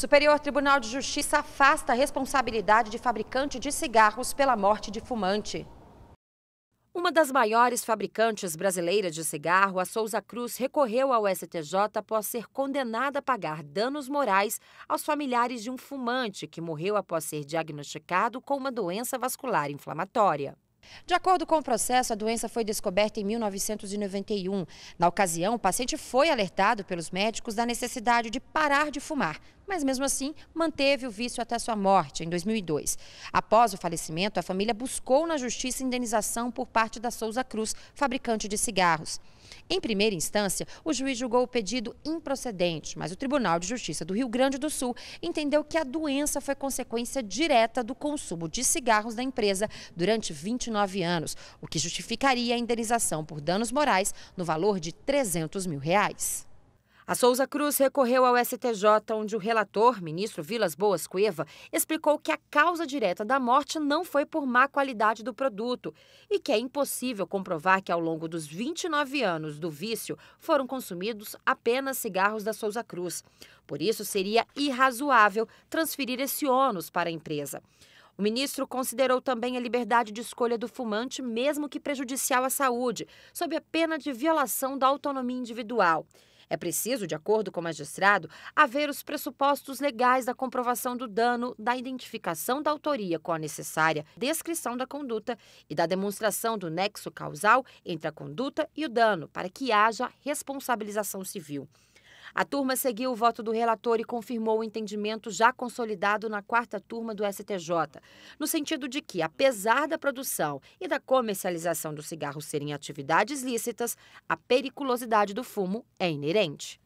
Superior Tribunal de Justiça afasta a responsabilidade de fabricante de cigarros pela morte de fumante. Uma das maiores fabricantes brasileiras de cigarro, a Souza Cruz, recorreu ao STJ após ser condenada a pagar danos morais aos familiares de um fumante que morreu após ser diagnosticado com uma doença vascular inflamatória. De acordo com o processo, a doença foi descoberta em 1991. Na ocasião, o paciente foi alertado pelos médicos da necessidade de parar de fumar, mas mesmo assim manteve o vício até sua morte, em 2002. Após o falecimento, a família buscou na justiça indenização por parte da Souza Cruz, fabricante de cigarros. Em primeira instância, o juiz julgou o pedido improcedente, mas o Tribunal de Justiça do Rio Grande do Sul entendeu que a doença foi consequência direta do consumo de cigarros da empresa durante 29 29 anos, o que justificaria a indenização por danos morais no valor de 300 mil reais. A Souza Cruz recorreu ao STJ, onde o relator, ministro Vilas Boas Cueva, explicou que a causa direta da morte não foi por má qualidade do produto e que é impossível comprovar que ao longo dos 29 anos do vício foram consumidos apenas cigarros da Souza Cruz. Por isso, seria irrazoável transferir esse ônus para a empresa. O ministro considerou também a liberdade de escolha do fumante, mesmo que prejudicial à saúde, sob a pena de violação da autonomia individual. É preciso, de acordo com o magistrado, haver os pressupostos legais da comprovação do dano, da identificação da autoria com a necessária descrição da conduta e da demonstração do nexo causal entre a conduta e o dano, para que haja responsabilização civil. A turma seguiu o voto do relator e confirmou o entendimento já consolidado na quarta turma do STJ, no sentido de que, apesar da produção e da comercialização do cigarro serem atividades lícitas, a periculosidade do fumo é inerente.